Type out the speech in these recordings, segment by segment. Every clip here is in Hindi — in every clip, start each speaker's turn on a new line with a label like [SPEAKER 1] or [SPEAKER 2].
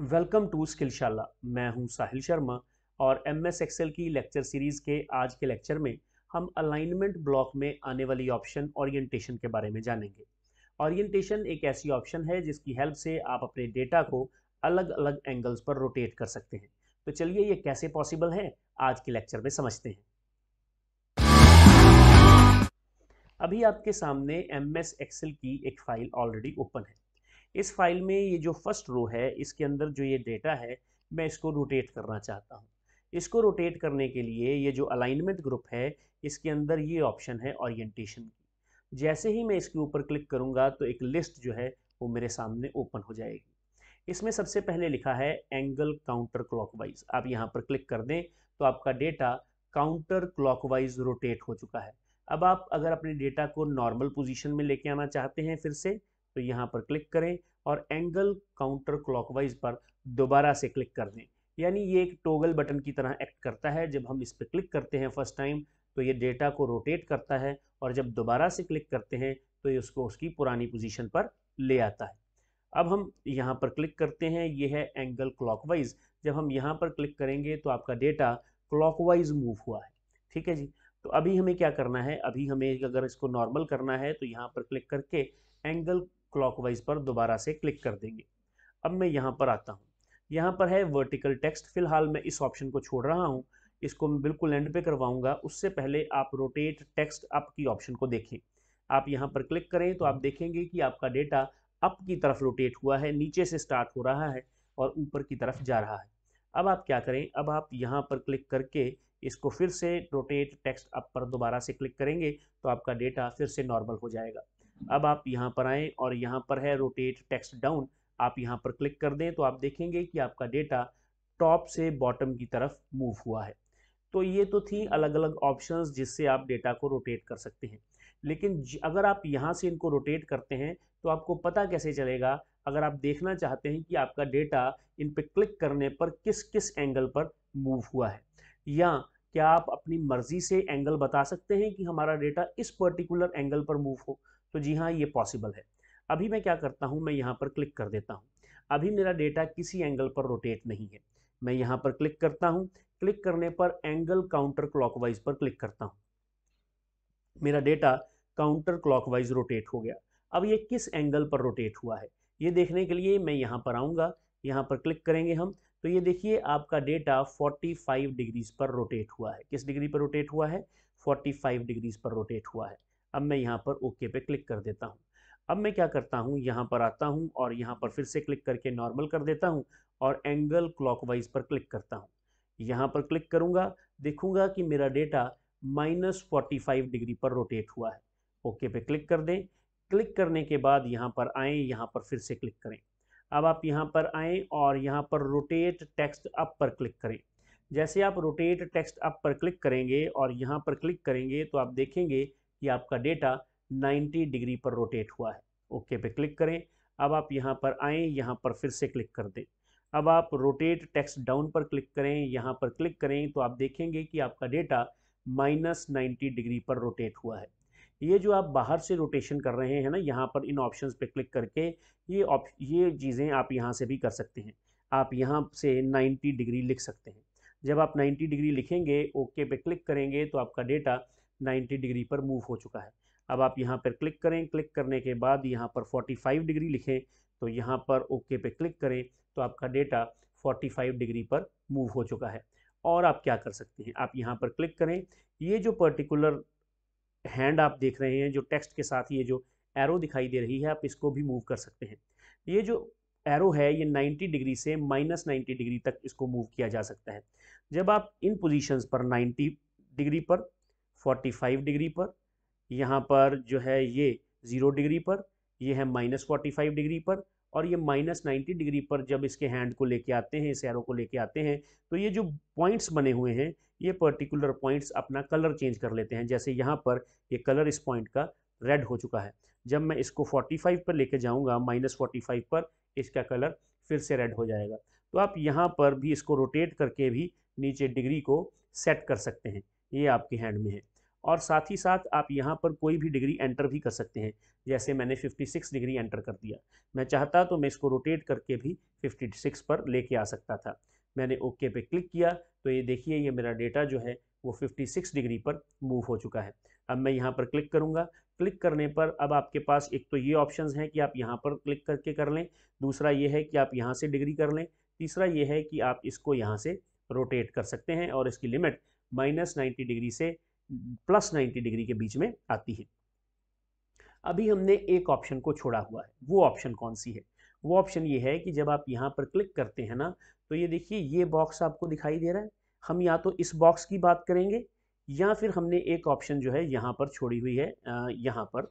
[SPEAKER 1] वेलकम टू स्किलशाला मैं हूं साहिल शर्मा और एम एस एक्सेल की लेक्चर सीरीज़ के आज के लेक्चर में हम अलाइनमेंट ब्लॉक में आने वाली ऑप्शन ओरिएंटेशन के बारे में जानेंगे ओरिएंटेशन एक ऐसी ऑप्शन है जिसकी हेल्प से आप अपने डेटा को अलग अलग एंगल्स पर रोटेट कर सकते हैं तो चलिए ये कैसे पॉसिबल है आज के लेक्चर में समझते हैं अभी आपके सामने एम एस एक्सेल की एक फाइल ऑलरेडी ओपन है इस फाइल में ये जो फर्स्ट रो है इसके अंदर जो ये डेटा है मैं इसको रोटेट करना चाहता हूँ इसको रोटेट करने के लिए ये जो अलाइनमेंट ग्रुप है इसके अंदर ये ऑप्शन है ओरिएंटेशन की जैसे ही मैं इसके ऊपर क्लिक करूँगा तो एक लिस्ट जो है वो मेरे सामने ओपन हो जाएगी इसमें सबसे पहले लिखा है एंगल काउंटर क्लॉकवाइज आप यहाँ पर क्लिक कर दें तो आपका डेटा काउंटर क्लॉकवाइज रोटेट हो चुका है अब आप अगर अपने डेटा को नॉर्मल पोजीशन में लेके आना चाहते हैं फिर से तो यहाँ पर क्लिक करें और एंगल काउंटर क्लॉकवाइज पर दोबारा से क्लिक कर दें यानी ये एक टोगल बटन की तरह एक्ट करता है जब हम इस पर क्लिक करते हैं फर्स्ट टाइम तो ये डेटा को रोटेट करता है और जब दोबारा से क्लिक करते हैं तो ये उसको उसकी पुरानी पोजीशन पर ले आता है अब हम यहाँ पर क्लिक करते हैं ये है एंगल क्लॉकवाइज जब हम यहाँ पर क्लिक करेंगे तो आपका डेटा क्लॉकवाइज मूव हुआ है ठीक है जी तो अभी हमें क्या करना है अभी हमें अगर इसको नॉर्मल करना है तो यहाँ पर क्लिक करके एंगल क्लॉकवाइज पर दोबारा से क्लिक कर देंगे अब मैं यहाँ पर आता हूँ यहाँ पर है वर्टिकल टेक्स्ट फिलहाल मैं इस ऑप्शन को छोड़ रहा हूँ इसको मैं बिल्कुल एंड पे करवाऊंगा उससे पहले आप रोटेट टेक्स्ट अप की ऑप्शन को देखें आप यहाँ पर क्लिक करें तो आप देखेंगे कि आपका डेटा अप की तरफ रोटेट हुआ है नीचे से स्टार्ट हो रहा है और ऊपर की तरफ जा रहा है अब आप क्या करें अब आप यहाँ पर क्लिक करके इसको फिर से रोटेट टेक्स्ट अप पर दोबारा से क्लिक करेंगे तो आपका डेटा फिर से नॉर्मल हो जाएगा अब आप यहाँ पर आएँ और यहाँ पर है रोटेट टेक्स्ट डाउन आप यहाँ पर क्लिक कर दें तो आप देखेंगे कि आपका डेटा टॉप से बॉटम की तरफ मूव हुआ है तो ये तो थी अलग अलग ऑप्शंस जिससे आप डेटा को रोटेट कर सकते हैं लेकिन अगर आप यहाँ से इनको रोटेट करते हैं तो आपको पता कैसे चलेगा अगर आप देखना चाहते हैं कि आपका डेटा इन पर क्लिक करने पर किस किस एंगल पर मूव हुआ है या क्या आप अपनी मर्ज़ी से एंगल बता सकते हैं कि हमारा डेटा इस पर्टिकुलर एंगल पर मूव हो तो जी हाँ ये पॉसिबल है अभी मैं क्या करता हूँ मैं यहाँ पर क्लिक कर देता हूँ अभी मेरा डेटा किसी एंगल पर रोटेट नहीं है मैं यहाँ पर क्लिक करता हूँ क्लिक करने पर एंगल काउंटर क्लॉकवाइज पर क्लिक करता हूँ मेरा डेटा काउंटर क्लॉकवाइज रोटेट हो गया अब ये किस एंगल पर रोटेट हुआ है ये देखने के लिए मैं यहाँ पर आऊँगा यहाँ पर क्लिक करेंगे हम तो ये देखिए आपका डेटा 45 डिग्रीज पर रोटेट हुआ है किस डिग्री पर रोटेट हुआ है 45 डिग्रीज पर रोटेट हुआ है अब मैं यहाँ पर ओके पे क्लिक कर देता हूँ अब मैं क्या करता हूँ यहाँ पर आता हूँ और यहाँ पर फिर से क्लिक करके नॉर्मल कर देता हूँ और एंगल क्लॉकवाइज पर क्लिक करता हूँ यहाँ पर क्लिक करूँगा देखूँगा कि मेरा data minus forty five degree पर रोटेट हुआ है ओके पे क्लिक कर दें क्लिक करने के बाद यहाँ पर आएँ यहाँ पर फिर से क्लिक करें अब आप यहाँ पर आएँ और यहाँ पर रोटेट टेक्स्ट अप पर क्लिक करें जैसे आप रोटेट टेक्स्ट अप पर क्लिक करेंगे और यहाँ पर क्लिक करेंगे तो आप देखेंगे आपका डेटा 90 डिग्री पर रोटेट हुआ है ओके पे क्लिक करें अब आप यहाँ पर आएँ यहाँ पर फिर से क्लिक कर दें अब आप रोटेट टेक्स्ट डाउन पर क्लिक करें यहाँ पर क्लिक करें तो आप देखेंगे कि आपका डेटा माइनस नाइन्टी डिग्री पर रोटेट हुआ है ये जो आप बाहर से रोटेशन कर रहे हैं ना यहाँ पर इन ऑप्शंस पे क्लिक करके ये ऑप ये चीज़ें आप यहाँ से भी कर सकते हैं आप यहाँ से 90 डिग्री लिख सकते हैं जब आप 90 डिग्री लिखेंगे ओके पे क्लिक करेंगे तो आपका डेटा 90 डिग्री पर मूव हो चुका है अब आप यहाँ पर क्लिक करें क्लिक करने के बाद यहाँ पर 45 डिग्री लिखें तो यहाँ पर ओके पे क्लिक करें तो आपका डेटा 45 डिग्री पर मूव हो चुका है और आप क्या कर सकते हैं आप यहाँ पर क्लिक करें ये जो पर्टिकुलर हैंड आप देख रहे हैं जो टेक्स्ट के साथ ये जो एरो दिखाई दे रही है आप इसको भी मूव कर सकते हैं ये जो एरो है ये 90 डिग्री से माइनस नाइन्टी डिग्री तक इसको मूव किया जा सकता है जब आप इन पोजीशंस पर 90 डिग्री पर 45 डिग्री पर यहाँ पर जो है ये ज़ीरो डिग्री पर ये है माइनस फोर्टी फाइव डिग्री पर और ये माइनस नाइन्टी डिग्री पर जब इसके हैंड को लेके आते हैं इस एरो को लेके आते हैं तो ये जो पॉइंट्स बने हुए हैं ये पर्टिकुलर पॉइंट्स अपना कलर चेंज कर लेते हैं जैसे यहाँ पर ये कलर इस पॉइंट का रेड हो चुका है जब मैं इसको फोर्टी फाइव पर लेके जाऊँगा माइनस फोर्टी फाइव पर इसका कलर फिर से रेड हो जाएगा तो आप यहाँ पर भी इसको रोटेट करके भी नीचे डिग्री को सेट कर सकते हैं ये आपके हैंड में है और साथ ही साथ आप यहाँ पर कोई भी डिग्री एंटर भी कर सकते हैं जैसे मैंने 56 डिग्री एंटर कर दिया मैं चाहता तो मैं इसको रोटेट करके भी 56 पर लेके आ सकता था मैंने ओके पे क्लिक किया तो ये देखिए ये मेरा डेटा जो है वो 56 डिग्री पर मूव हो चुका है अब मैं यहाँ पर क्लिक करूँगा क्लिक करने पर अब आपके पास एक तो ये ऑप्शन हैं कि आप यहाँ पर क्लिक करके कर लें दूसरा ये है कि आप यहाँ से डिग्री कर लें तीसरा ये है कि आप इसको यहाँ से रोटेट कर सकते हैं और इसकी लिमिट माइनस नाइन्टी डिग्री से प्लस नाइन्टी डिग्री के बीच में आती है अभी हमने एक ऑप्शन को छोड़ा हुआ है वो ऑप्शन कौन सी है वो ऑप्शन ये है कि जब आप यहाँ पर क्लिक करते हैं ना तो ये देखिए ये बॉक्स आपको दिखाई दे रहा है हम या तो इस बॉक्स की बात करेंगे या फिर हमने एक ऑप्शन जो है यहाँ पर छोड़ी हुई है यहाँ पर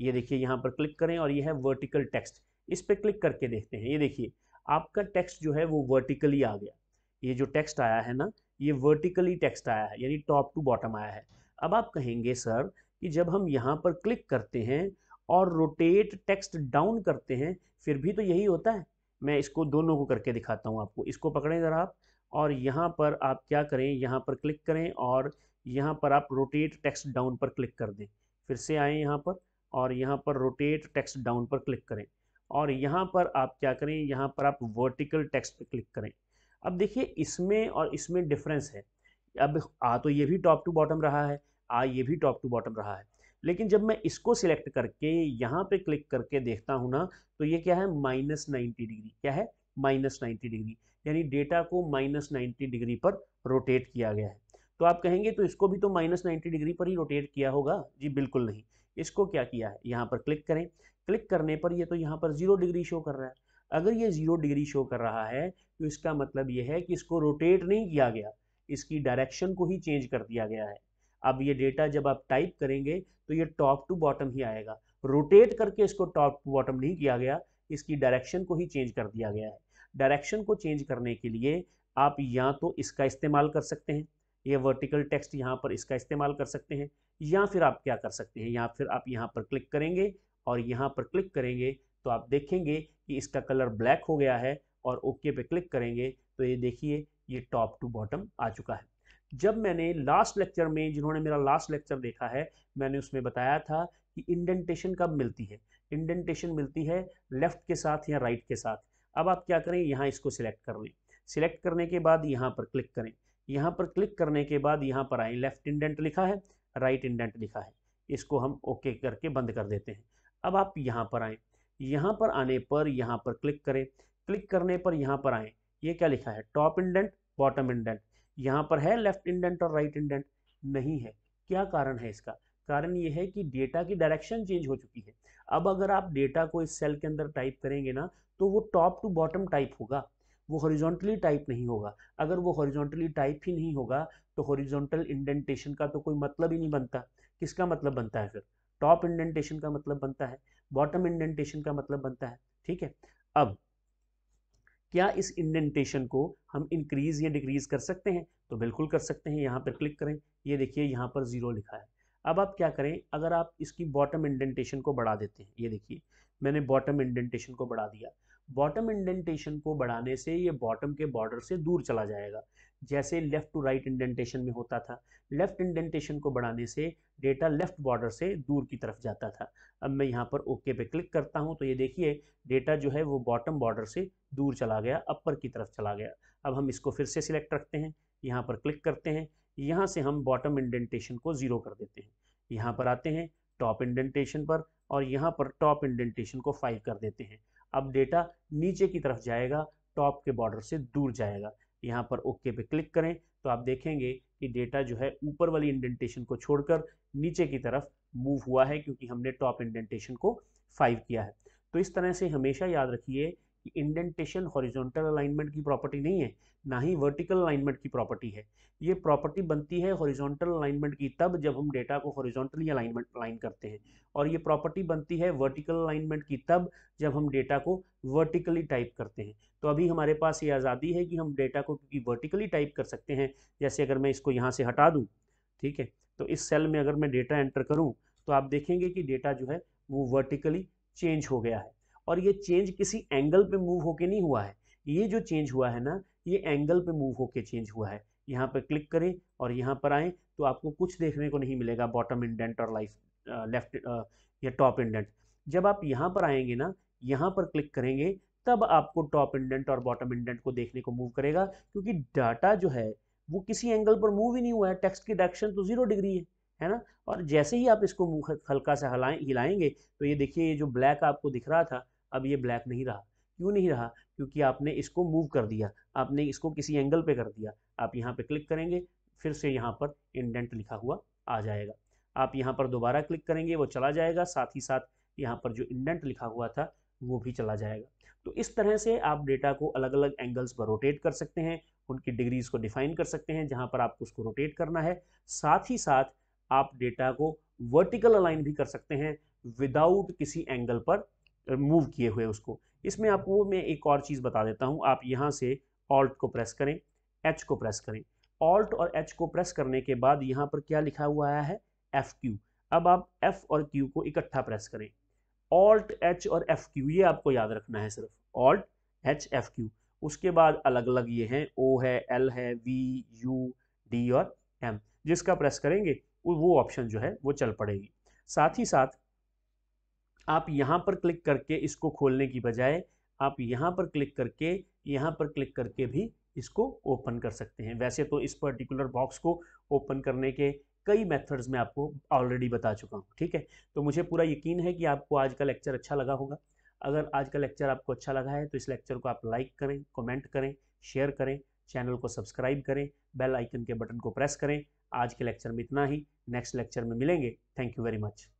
[SPEAKER 1] ये देखिए यहाँ पर क्लिक करें और ये है वर्टिकल टेक्स्ट इस पर क्लिक करके देखते हैं ये देखिए आपका टेक्स्ट जो है वो वर्टिकली आ गया ये जो टेक्स्ट आया है ना ये वर्टिकली टेक्स्ट आया है यानी टॉप टू बॉटम आया है अब आप कहेंगे सर कि जब हम यहाँ पर क्लिक करते हैं और रोटेट टेक्स्ट डाउन करते हैं फिर भी तो यही होता है मैं इसको दोनों को करके दिखाता हूँ आपको इसको पकड़ें ज़रा आप और यहाँ पर आप क्या करें यहाँ पर क्लिक करें और यहाँ पर आप रोटेट टेक्स्ट डाउन पर क्लिक कर दें फिर से आएँ यहाँ पर और यहाँ पर रोटेट टेक्स्ट डाउन पर क्लिक करें और यहाँ पर आप क्या करें यहाँ पर आप वर्टिकल टेक्स्ट पर क्लिक करें अब देखिए इसमें और इसमें डिफरेंस है अब आ तो ये भी टॉप टू बॉटम रहा है आ ये भी टॉप टू बॉटम रहा है लेकिन जब मैं इसको सिलेक्ट करके यहाँ पे क्लिक करके देखता हूँ ना तो ये क्या है माइनस नाइन्टी डिग्री क्या है माइनस नाइन्टी डिग्री यानी डेटा को माइनस नाइन्टी डिग्री पर रोटेट किया गया है तो आप कहेंगे तो इसको भी तो माइनस नाइन्टी डिग्री पर ही रोटेट किया होगा जी बिल्कुल नहीं इसको क्या किया है यहाँ पर क्लिक करें क्लिक करने पर ये तो यहाँ पर जीरो डिग्री शो कर रहा है अगर ये ज़ीरो डिग्री शो कर रहा है तो इसका मतलब ये है कि इसको रोटेट नहीं किया गया इसकी डायरेक्शन को ही चेंज कर दिया गया है अब ये डेटा जब आप टाइप करेंगे तो ये टॉप टू बॉटम ही आएगा रोटेट करके इसको टॉप टू बॉटम नहीं किया गया इसकी डायरेक्शन को ही चेंज कर दिया गया है डायरेक्शन को चेंज करने के लिए आप या तो इसका इस्तेमाल कर सकते हैं ये वर्टिकल टेक्स्ट यहाँ पर इसका इस्तेमाल कर सकते हैं या फिर आप क्या कर सकते हैं या फिर आप यहाँ पर क्लिक करेंगे और यहाँ पर क्लिक करेंगे तो आप देखेंगे कि इसका कलर ब्लैक हो गया है और ओके पे क्लिक करेंगे तो ये देखिए ये टॉप टू बॉटम आ चुका है जब मैंने लास्ट लेक्चर में जिन्होंने मेरा लास्ट लेक्चर देखा है मैंने उसमें बताया था कि इंडेंटेशन कब मिलती है इंडेंटेशन मिलती है लेफ़्ट के साथ या राइट के साथ अब आप क्या करें यहाँ इसको सिलेक्ट कर लें सिलेक्ट करने के बाद यहाँ पर क्लिक करें यहाँ पर क्लिक करने के बाद यहाँ पर आए लेफ़्ट इंडेंट लिखा है राइट इंडेंट लिखा है इसको हम ओके करके बंद कर देते हैं अब आप यहाँ पर आएँ यहाँ पर आने पर यहाँ पर क्लिक करें क्लिक करने पर यहाँ पर आए ये क्या लिखा है टॉप इंडेंट बॉटम इंडेंट यहां पर है लेफ्ट इंडेंट और राइट इंडेंट नहीं है क्या कारण है इसका कारण ये है कि डेटा की डायरेक्शन चेंज हो चुकी है अब अगर आप डेटा को इस सेल के अंदर टाइप करेंगे ना तो वो टॉप टू बॉटम टाइप होगा वो हॉरिजॉन्टली टाइप नहीं होगा अगर वो हॉरिजॉन्टली टाइप ही नहीं होगा तो हॉरिजॉन्टल इंडेंटेशन का तो कोई मतलब ही नहीं बनता किसका मतलब बनता है फिर टॉप इंडेंटेशन का मतलब बनता है बॉटम इंडेंटेशन का मतलब बनता है ठीक है अब क्या इस इंडेंटेशन को हम इंक्रीज या डिक्रीज कर सकते हैं तो बिल्कुल कर सकते हैं यहाँ पर क्लिक करें ये देखिए यहाँ पर ज़ीरो लिखा है अब आप क्या करें अगर आप इसकी बॉटम इंडेंटेशन को बढ़ा देते हैं ये देखिए मैंने बॉटम इंडेंटेशन को बढ़ा दिया बॉटम इंडेंटेशन को बढ़ाने से ये बॉटम के बॉर्डर से दूर चला जाएगा जैसे लेफ़्ट टू राइट इंडेंटेशन में होता था लेफ़्ट इंडेंटेशन को बढ़ाने से डेटा लेफ़्ट बॉर्डर से दूर की तरफ जाता था अब मैं यहाँ पर ओके पे क्लिक करता हूँ तो ये देखिए डेटा जो है वो बॉटम बॉर्डर से दूर चला गया अपर की तरफ चला गया अब हम इसको फिर से सिलेक्ट रखते हैं यहाँ पर क्लिक करते हैं यहाँ से हम बॉटम इंडेंटेशन को ज़ीरो कर देते हैं यहाँ पर आते हैं टॉप इंडेंटेशन पर और यहाँ पर टॉप इंडेंटेशन को फाइव कर देते हैं अब डेटा नीचे की तरफ जाएगा टॉप के बॉर्डर से दूर जाएगा यहाँ पर ओके पे क्लिक करें तो आप देखेंगे कि डेटा जो है ऊपर वाली इंडेंटेशन को छोड़कर नीचे की तरफ मूव हुआ है क्योंकि हमने टॉप इंडेंटेशन को फाइव किया है तो इस तरह से हमेशा याद रखिए कि इंडेंटेशन हॉरिजॉन्टल अलाइनमेंट की प्रॉपर्टी नहीं है ना ही वर्टिकल अलाइनमेंट की प्रॉपर्टी है ये प्रॉपर्टी बनती है हॉरिजॉन्टल अलाइनमेंट की तब जब हम डेटा को हॉरिजॉन्टली अलाइनमेंट अलाइन करते हैं और ये प्रॉपर्टी बनती है वर्टिकल अलाइनमेंट की तब जब हम डेटा को वर्टिकली टाइप करते हैं तो अभी हमारे पास ये आज़ादी है कि हम डेटा को क्योंकि वर्टिकली टाइप कर सकते हैं जैसे अगर मैं इसको यहाँ से हटा दूँ ठीक है तो इस सेल में अगर मैं डेटा एंटर करूँ तो आप देखेंगे कि डेटा जो है वो वर्टिकली चेंज हो गया है और ये चेंज किसी एंगल पे मूव होके नहीं हुआ है ये जो चेंज हुआ है ना ये एंगल पे मूव होके चेंज हुआ है यहाँ पर क्लिक करें और यहाँ पर आएँ तो आपको कुछ देखने को नहीं मिलेगा बॉटम इंडेंट और लाइफ लेफ्ट या टॉप इंडेंट जब आप यहाँ पर आएंगे ना यहाँ पर क्लिक करेंगे तब आपको टॉप इंडेंट और बॉटम इंडेंट को देखने को मूव करेगा क्योंकि डाटा जो है वो किसी एंगल पर मूव ही नहीं हुआ है टेक्स्ट की डायरेक्शन तो जीरो डिग्री है है ना और जैसे ही आप इसको हल्का सा हिलाएंगे तो ये देखिए ये जो ब्लैक आपको दिख रहा था अब ये ब्लैक नहीं रहा क्यों नहीं रहा क्योंकि आपने इसको मूव कर दिया आपने इसको किसी एंगल पे कर दिया आप यहाँ पे क्लिक करेंगे फिर से यहाँ पर इंडेंट लिखा हुआ आ जाएगा आप यहाँ पर दोबारा क्लिक करेंगे वो चला जाएगा साथ ही साथ यहाँ पर जो इंडेंट लिखा हुआ था वो भी चला जाएगा तो इस तरह से आप डेटा को अलग अलग एंगल्स पर रोटेट कर सकते हैं उनकी डिग्रीज को डिफाइन कर सकते हैं जहाँ पर आपको उसको रोटेट करना है साथ ही साथ आप डेटा को वर्टिकल अलाइन भी कर सकते हैं विदाउट किसी एंगल पर मूव किए हुए उसको इसमें आपको मैं एक और चीज़ बता देता हूँ आप यहाँ से ऑल्ट को प्रेस करें एच को प्रेस करें ऑल्ट और एच को प्रेस करने के बाद यहाँ पर क्या लिखा हुआ आया है एफ क्यू अब आप एफ और क्यू को इकट्ठा प्रेस करें ऑल्ट एच और एफ क्यू ये आपको याद रखना है सिर्फ ऑल्ट एच एफ क्यू उसके बाद अलग अलग ये हैं ओ है एल है वी यू डी और एम जिसका प्रेस करेंगे वो ऑप्शन जो है वो चल पड़ेगी साथ ही साथ आप यहाँ पर क्लिक करके इसको खोलने की बजाय आप यहाँ पर क्लिक करके यहाँ पर क्लिक करके भी इसको ओपन कर सकते हैं वैसे तो इस पर्टिकुलर बॉक्स को ओपन करने के कई मेथड्स में आपको ऑलरेडी बता चुका हूँ ठीक है तो मुझे पूरा यकीन है कि आपको आज का लेक्चर अच्छा लगा होगा अगर आज का लेक्चर आपको अच्छा लगा है तो इस लेक्चर को आप लाइक करें कमेंट करें शेयर करें चैनल को सब्सक्राइब करें बेल आइकन के बटन को प्रेस करें आज के लेक्चर में इतना ही नेक्स्ट लेक्चर में मिलेंगे थैंक यू वेरी मच